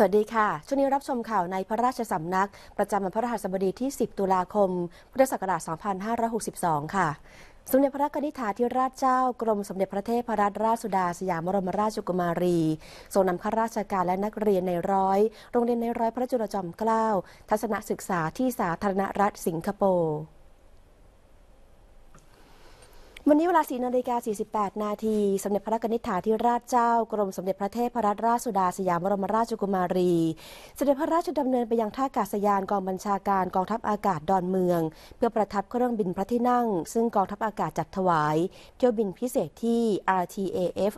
สวัสดีค่ะ ช่วงนี้รับชมข่าวในพระราชสำนักประจำวันพระรหัสบดีที่ 10 ตุลาคม พุทธศักราช 2562 ค่ะ สมเด็จพระกนิษฐาธิราชเจ้ากรมสมเด็จพระเทพรัตนราชสุดาสยามบรมราชกุมารี ทรงนำข้าราชการและนักเรียนในร้อยโรงเรียนในร้อยพระจุลจอมเกล้า ทัศนศึกษาที่สาธารณรัฐสิงคโปร์วันนี้เวลา4นาฬิกา 48 นาทีสมเด็จพระนิธิฐาธิราชเจ้ากรมสมเด็จพระเทพรัตนราชสุดาสยามบรมราชกุมารี เสด็จพระราชดำเนินไปยังท่าอากาศยานกองบัญชาการกองทัพอากาศดอนเมือง เพื่อประทับเครื่องบินพระที่นั่ง ซึ่งกองทัพอากาศจัดถวายเที่ยวบินพิเศษที่ RTAF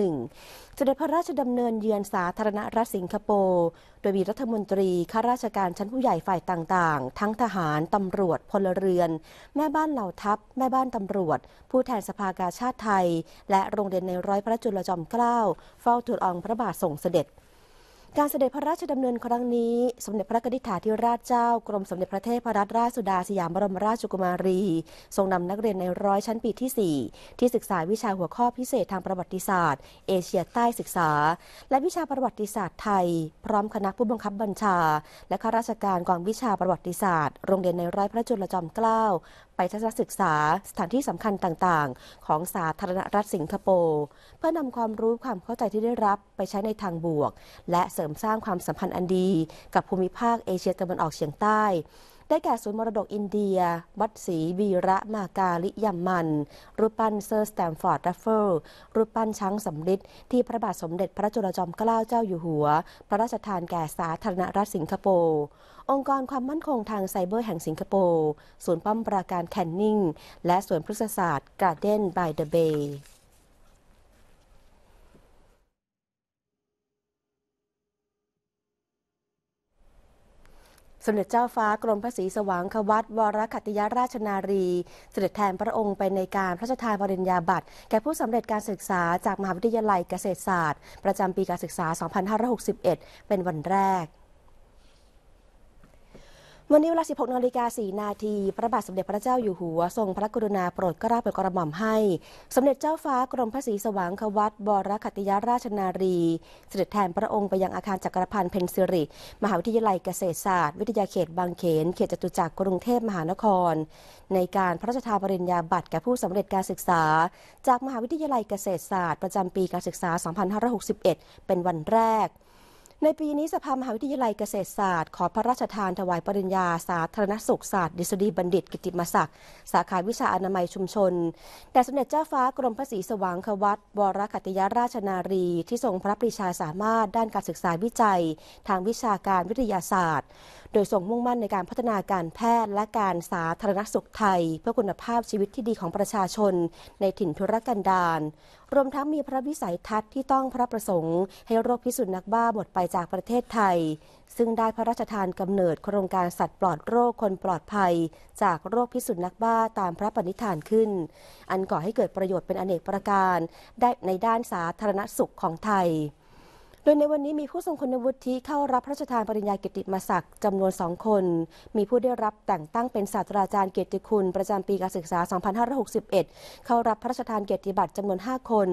201 เสด็จพระราชดำเนินเยือนสาธารณรัฐสิงคโปร์โดยมีรัฐมนตรี ข้าราชการชั้นผู้ใหญ่ฝ่ายต่าง ๆ ทั้งทหาร ตำรวจพลเรือน แม่บ้านเหล่าทัพ แม่บ้านตำรวจ ผู้แทนสภากาชาติไทย และโรงเรียนในร้อยพระจุลจอมเกล้าเฝ้าทูลอองพระบาทส่งเสด็จการเสด็จพระราชดำเนินครั้งนี้ สมเด็จพระกนิษฐาธิราชเจ้ากรมสมเด็จพระเทพรัตนราชสุดาสยามบรมราชกุมารี ทรงนำนักเรียนในร้อยชั้นปีที่ 4 ที่ศึกษาวิชาหัวข้อพิเศษทางประวัติศาสตร์ เอเชียใต้ศึกษา และวิชาประวัติศาสตร์ไทยพร้อม คณะผู้บังคับบัญชา และข้าราชการกองวิชาประวัติศาสตร์โรงเรียนในร้อยพระจุลจอมเกล้า ไปทัศนศึกษา สถานที่สำคัญต่างๆของสาธารณรัฐสิงคโปร์เพื่อนำความรู้ความเข้าใจที่ได้รับไปใช้ในทางบวกและสริมสร้างความสัมพันธ์อันดีกับภูมิภาคเอเชียตะวันออกเฉียงใต้ ได้แก่ศูนย์มรดกอินเดีย วัดศรีบีระมากาลิยมมันรูปปั้นเซอร์สแตมฟอร์ดรัฟเฟิลรูปปั้นช้างสำริดที่พระบาทสมเด็จพระจุลจอมเกล้าเจ้าอยู่หัว พระราชทานแก่สาธารณรัฐสิงคโปร์องค์กรความมั่นคงทางไซเบอร์แห่งสิงคโปร์ศูนย์ป้อมปราการแคนนิงและสวนพฤกษศาสตร์การ์เด้นบายเดอะเบย์สมเด็จเจ้าฟ้ากรมพระศรีสว่างควัตวรคัติยราชนารี เสด็จแทนพระองค์ไปในการพระราชทานปริญญาบัตร แก่ผู้สำเร็จการศึกษาจากมหาวิทยาลัยเกษตรศาสตร์ ประจำปีการศึกษา 2561 เป็นวันแรกวันนี้เวลา 16นาฬิกา4นาทีพระบาทสมเด็จพระเจ้าอยู่หัว ทรงพระกรุณาโปรดเกล้าโปรดกระหม่อมให้สมเด็จเจ้าฟ้ากรมพระศรีสว่างควัตบรคติยราชนารีเสด็จแทนพระองค์ไปยังอาคารจักรพันธ์เพนซิริ มหาวิทยาลัยเกษตรศาสตร์ วิทยาเขตบางเขนเขตจตุจักรกรุงเทพมหานคร ในการพระราชทานปริญญาบัตรแก่ผู้สำเร็จการศึกษา จากมหาวิทยาลัยเกษตรศาสตร์ประจำปีการศึกษา 2561 เป็นวันแรกในปีนี้สภามหาวิทยาลัยเกษตรศาสตร์ขอพระราชทานถวายปริญญาสาธารณสุขศาสตร์ดิษฎีบัณฑิตกิติมศักดิ์สาขาวิชาอนามัยชุมชน แต่สมเด็จเจ้าฟ้ากรมพระศรีสว่างควัตวรคติยราชนารี ที่ทรงพระปรีชาสามารถด้านการศึกษาวิจัยทางวิชาการวิทยาศาสตร์โดยทรงมุ่งมั่นในการพัฒนาการแพทย์และการสาธารณสุขไทย เพื่อคุณภาพชีวิตที่ดีของประชาชนในถิ่นธุรกันดาร รวมทั้งมีพระวิสัยทัศน์ที่ต้องพระประสงค์ให้โรคพิษสุนัขบ้าหมดไปจากประเทศไทย ซึ่งได้พระราชทานกำเนิด โครงการสัตว์ปลอดโรคคนปลอดภัย จากโรคพิษสุนัขบ้าตามพระปณิธานขึ้น อันก่อให้เกิดประโยชน์เป็นอเนกประการ ได้ในด้านสาธารณสุขของไทยโดยในวันนี้มีผู้ทรงคุณวุฒิเข้ารับพระราชทานปริญญาเกียรติมศักดิ์จำนวนสองคน มีผู้ได้รับแต่งตั้งเป็นศาสตราจารย์เกียรติคุณประจำปีการศึกษา 2561 เข้ารับพระราชทานเกียรติบัตรจำนวน5คน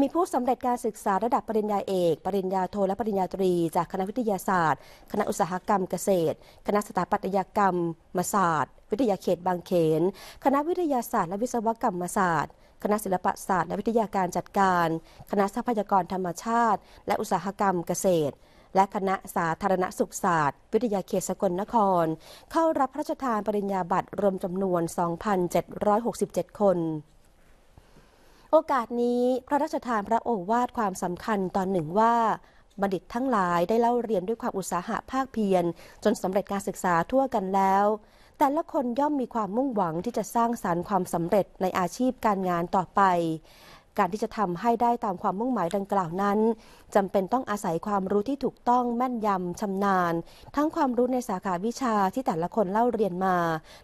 มีผู้สำเร็จการศึกษาระดับปริญญาเอก ปริญญาโทและปริญญาตรี จากคณะวิทยาศาสตร์ คณะอุตสาหกรรมเกษตร คณะสถาปัตยกรรมศาสตร์ วิทยาเขตบางเขน คณะวิทยาศาสตร์และวิศวกรรมศาสตร์คณะศิลปศาสตร์และวิทยาการจัดการ คณะทรัพยากรธรรมชาติ และอุตสาหกรรมเกษตร และคณะสาธารณสุขศาสตร์ วิทยาเขตสกลนคร เข้ารับพระราชทานปริญญาบัตรรวมจำนวน 2,767 คน โอกาสนี้พระราชทานพระโอวาทความสำคัญตอนหนึ่งว่า บัณฑิตทั้งหลายได้เล่าเรียนด้วยความอุตสาหะภาคเพียรจนสำเร็จการศึกษาทั่วกันแล้วแต่ละคนย่อมมีความมุ่งหวังที่จะสร้างสารรค์ความสำเร็จในอาชีพการงานต่อไป การที่จะทำให้ได้ตามความมุ่งหมายดังกล่าวนั้นจำเป็นต้องอาศัยความรู้ที่ถูกต้องแม่นยำชำนาญ ทั้งความรู้ในสาขาวิชาที่แต่ละคนเล่าเรียนมา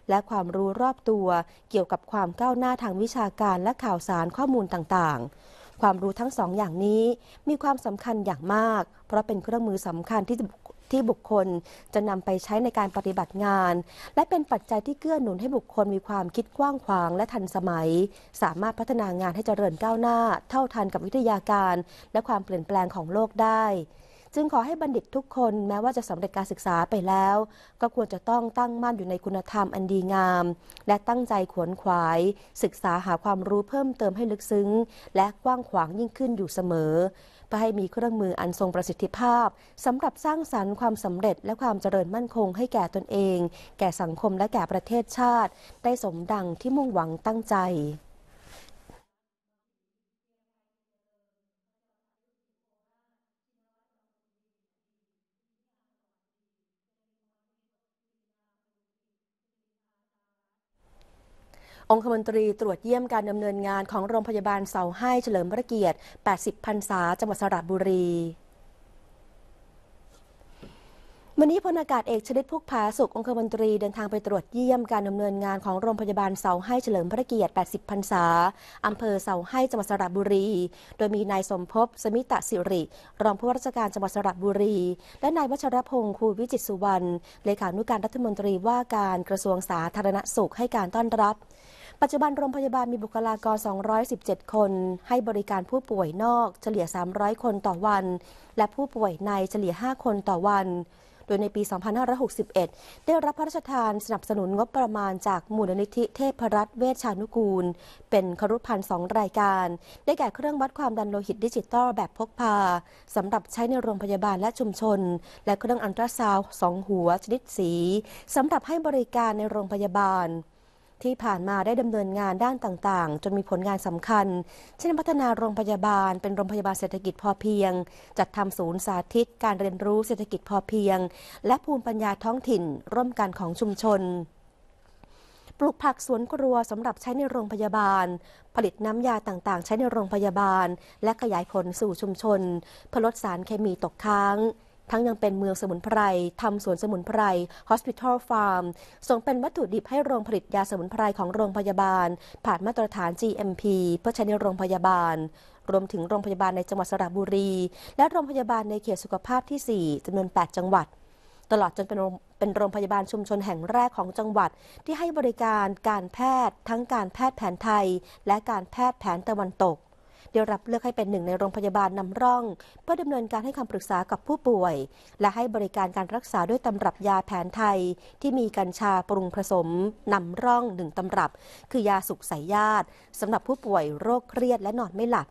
และความรู้รอบตัว เกี่ยวกับความก้าวหน้าทางวิชาการและข่าวสารข้อมูลต่างๆ ความรู้ทั้งสองอย่างนี้มีความสำคัญอย่างมากเพราะเป็นเครื่องมือสำคัญที่ที่บุคคลจะนำไปใช้ในการปฏิบัติงาน และเป็นปัจจัยที่เกื้อหนุนให้บุคคลมีความคิดกว้างขวางและทันสมัย สามารถพัฒนางานให้เจริญก้าวหน้า เท่าทันกับวิทยาการ และความเปลี่ยนแปลงของโลกได้ จึงขอให้บัณฑิตทุกคนแม้ว่าจะสำเร็จการศึกษาไปแล้ว ก็ควรจะต้องตั้งมั่นอยู่ในคุณธรรมอันดีงาม และตั้งใจขวนขวาย ศึกษาหาความรู้เพิ่มเติมให้ลึกซึ้ง และกว้างขวางยิ่งขึ้นอยู่เสมอพื่อให้มีเครื่องมืออันทรงประสิทธิภาพสำหรับสร้างสรรค์ความสำเร็จและความเจริญมั่นคงให้แก่ตนเอง แก่สังคมและแก่ประเทศชาติ ได้สมดังที่มุ่งหวังตั้งใจองคมนตรีตรวจเยี่ยมการดำเนินงานของโรงพยาบาลเสาให้เฉลิมพระเกียรติ 80 พรรษา จังหวัดสระบุรี วันนี้พลอากาศเอกชลิดพุกผาสุของคมนตรีเดินทางไปตรวจเยี่ยมการดำเนินงานของโรงพยาบาลเสาให้เฉลิมพระเกียรติ 80 พรรษา อำเภอเสาให้จังหวัดสระบุรี โดยมีนายสมภพสมิตะสิริ รองผู้ว่าราชการจังหวัดสระบุรี และนายวัชรพงศ์คูวิจิตสุวรรณเลขานุการรัฐมนตรีว่าการกระทรวงสาธารณสุขให้การต้อนรับปัจจุบันโรงพยาบาลมีบุคลากร 217 คน ให้บริการผู้ป่วยนอกเฉลี่ย 300 คนต่อวัน และผู้ป่วยในเฉลี่ย 5 คนต่อวัน โดยในปี 2561 ได้รับพระราชทานสนับสนุนงบประมาณจากมูลนิธิเทพรัตน์เวชชานุกูล เป็นครุภัณฑ์สองรายการ ได้แก่เครื่องวัดความดันโลหิตดิจิตอล แบบพกพา สำหรับใช้ในโรงพยาบาลและชุมชน และเครื่องอัลตราซาวด์สองหัวชนิดสีสำหรับให้บริการในโรงพยาบาลที่ผ่านมาได้ดำเนินงานด้านต่างๆ จนมีผลงานสำคัญ เช่นพัฒนาโรงพยาบาลเป็นโรงพยาบาลเศรษฐกิจพอเพียง จัดทำศูนย์สาธิต การเรียนรู้เศรษฐกิจพอเพียง และภูมิปัญญาท้องถิ่น ร่วมกันของชุมชน ปลูกผักสวนครัวสำหรับใช้ในโรงพยาบาล ผลิตน้ำยาต่างๆ ใช้ในโรงพยาบาล และขยายผลสู่ชุมชนเพื่อลดสารเคมีตกค้างทั้งยังเป็นเมืองสมุนไพรทำสวนสมุนไพร Hospital Farm ส่งเป็นวัตถุดิบให้โรงผลิตยาสมุนไพรของโรงพยาบาล ผ่านมาตรฐาน GMP เพื่อใช้ในโรงพยาบาล รวมถึงโรงพยาบาลในจังหวัดสระบุรี และโรงพยาบาลในเขตสุขภาพที่ 4จำนวน 8 จังหวัด ตลอดจนเป็นเป็นโรงพยาบาลชุมชนแห่งแรกของจังหวัด ที่ให้บริการการแพทย์ทั้งการแพทย์แผนไทย และการแพทย์แผนตะวันตกได้รับเลือกให้เป็นหนึ่งในโรงพยาบาลนำร่อง เพื่อดำเนินการให้คำปรึกษากับผู้ป่วย และให้บริการการรักษาด้วยตำรับยาแผนไทย ที่มีกัญชาปรุงผสมนำร่องหนึ่งตำรับ คือยาสุกสายญาติสำหรับผู้ป่วยโรคเครียดและนอนไม่หลับ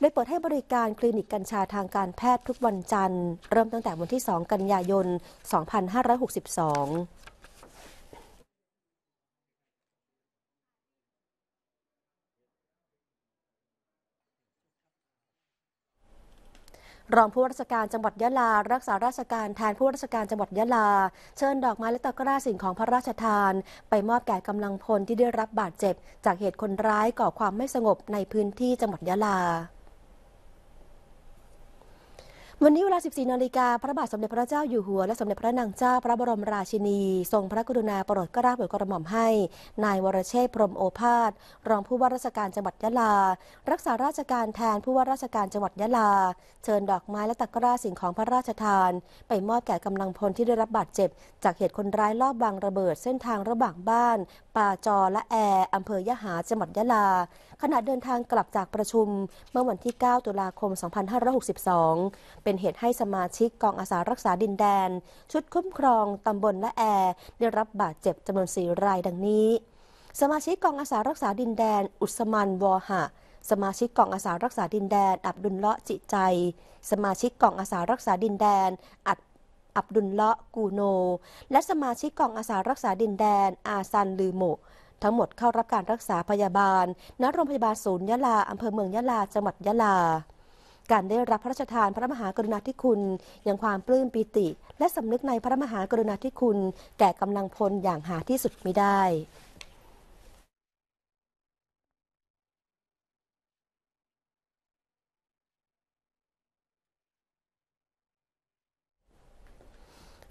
โดยเปิดให้บริการคลินิกกัญชาทางการแพทย์ทุกวันจันทร์เริ่มตั้งแต่วันที่ 2 กันยายน2562รองผู้ว่าราชการจังหวัดยะลา รักษาราชการ แทนผู้ว่าราชการจังหวัดยะลา เชิญดอกไม้และตะกร้าสิ่งของพระราชทาน ไปมอบแก่กำลังพลที่ได้รับบาดเจ็บ จากเหตุคนร้ายก่อความไม่สงบในพื้นที่จังหวัดยะลาวันนี้เวลา 14นาฬิกาพระบาทสมเด็จพระเจ้าอยู่หัวและสมเด็จพระนางเจ้าพระบรมราชินีทรงพระกรุณาโปรดกระราบโปรดกระหม่อมให้นายวรเชษพรมโอภาส รองผู้ว่าราชการจังหวัดยะลา รักษาราชการแทนผู้ว่าราชการจังหวัดยะลา เชิญดอกไม้และตะกร้าสิ่งของพระราชทาน ไปมอบแก่กำลังพลที่ได้รับบาดเจ็บจากเหตุคนร้ายลอบวางระเบิดเส้นทางระหว่างบ้าน ป่าจอและแอร์อำเภอยะหาจังหวัดยะลาขณะเดินทางกลับจากประชุม เมื่อวันที่ 9 ตุลาคม2562เป็นเหตุให้สมาชิกกองอาสารักษาดินแดน ชุดคุ้มครองตำบลละแอได้รับบาดเจ็บจำนวนสี่รายดังนี้ สมาชิกกองอาสารักษาดินแดน อุสมันวอหะสมาชิกกองอาสารักษาดินแดน อับดุลเลาะจิใจสมาชิกกองอาสารักษาดินแดนอัดอับดุลเลาะกูโน และสมาชิกกองอาสารักษาดินแดนอาซันลือโมทั้งหมดเข้ารับการรักษาพยาบาลณโรงพยาบาลศูนย์ยะลาอำเภอเมืองยะลาจังหวัดยะลาการได้รับพระราชทานพระมหากรุณาธิคุณอย่างความปลื้มปิติและสำนึกในพระมหากรุณาธิคุณแก่กำลังพลอย่างหาที่สุดไม่ได้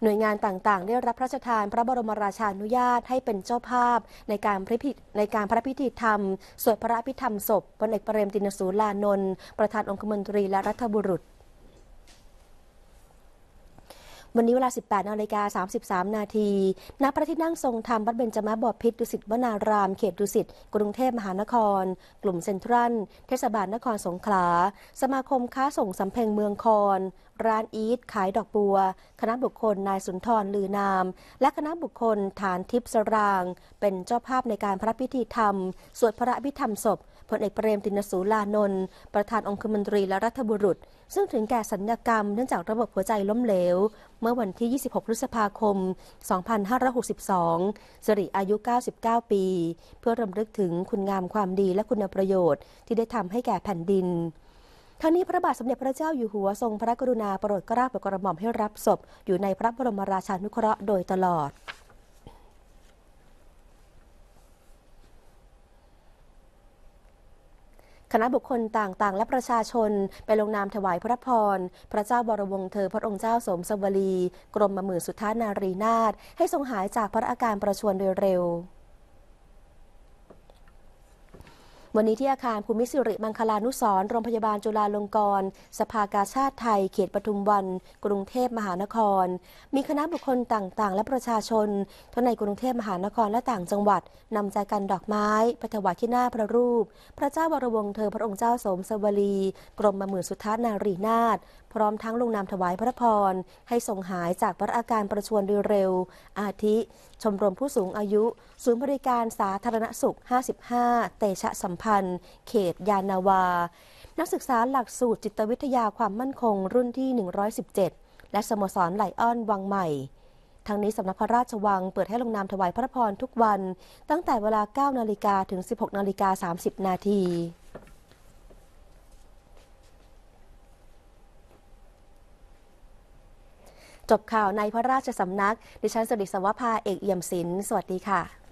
หน่วยงานต่างๆ ได้รับพระราชทาน พระบรมราชานุญาตให้เป็นเจ้าภาพในการพระพิธในการพระพิธีธรรมสวดพระพิธรรมศพพลเอกเปรมตินสูลานนท์ประธานองคมนตรี และรัฐบุรุษวันนี้เวลา 18นาฬิกา33นาที ณพระที่นั่งทรงธรรมวัดเบญจมาบพิตรดุสิตวนาราม เขตดุสิต กรุงเทพมหานคร กลุ่มเซ็นทรัล เทศบาลนครสงขลา สมาคมค้าส่งสำเพ็งเมืองคอน ร้านอีทขายดอกบัว คณะบุคคลนายสุนทรลือนาม และคณะบุคคล ฐานทิพย์สราง เป็นเจ้าภาพในการพระพิธีธรรมสวดพระพิธรรมศพพลเอกเปรมตินสูลานนท์ ประธานองคมนตรีและรัฐบุรุษซึ่งถึงแก่สัญญกรรมเนื่องจากระบบหัวใจล้มเหลว เมื่อวันที่ 26 พฤษภาคม 2562 สิริอายุ 99 ปี เพื่อรำลึกถึงคุณงามความดีและคุณประโยชน์ที่ได้ทำให้แก่แผ่นดินทั้งนี้พระบาทสมเด็จพระเจ้าอยู่หัวทรงพระกรุณาโปรดกรลราโปรกระหม่อมให้รับศพอยู่ในพระบรมราชานุเคราะห์โดยตลอดคณะบุคคลต่าง ๆ และประชาชนไปลงนามถวายพระพร พระเจ้าบรวงเธอพระองค์เจ้าสมสวรีกรมมมือสุทธานารีนาถให้ทรงหายจากพระอาการประชวรโดยเร็ววันนี้ที่อาคารภูมิสิริมังคลานุสรโรงพยาบาลจุฬาลงกรณ์สภากาชาติไทย เขตปทุมวัน กรุงเทพมหานคร มีคณะบุคคลต่างๆ และประชาชนทั้งในกรุงเทพมหานครและต่างจังหวัด นำใจกันดอกไม้ไปถวายที่หน้าพระรูป พระเจ้าวรวงศ์เธอพระองค์เจ้าสมสวรีกรมมาหมื่นสุทัศนารีนาถพร้อมทั้งลงนามถวายพระพรให้ทรงหายจากพระอาการประชวนโดยเร็ว อาทิชมรมผู้สูงอายุศูนย์บริการสาธารณสุข 55 เตชะสัมพพันธ์เขตยานาวา นักศึกษาหลักสูตรจิตวิทยาความมั่นคงรุ่นที่ 117 และสโมสรไหลอ้อนวังใหม่ทางนี้สำนักพระราชวังเปิดให้ลงนามถวายพระพรทุกวัน ตั้งแต่เวลา 9นาฬิกาถึง 16นาฬิกา30 นาที จบข่าวในพระราชสำนัก ดิฉันสุดิศวภา เอกเอี่ยมศิลป์ สวัสดีค่ะ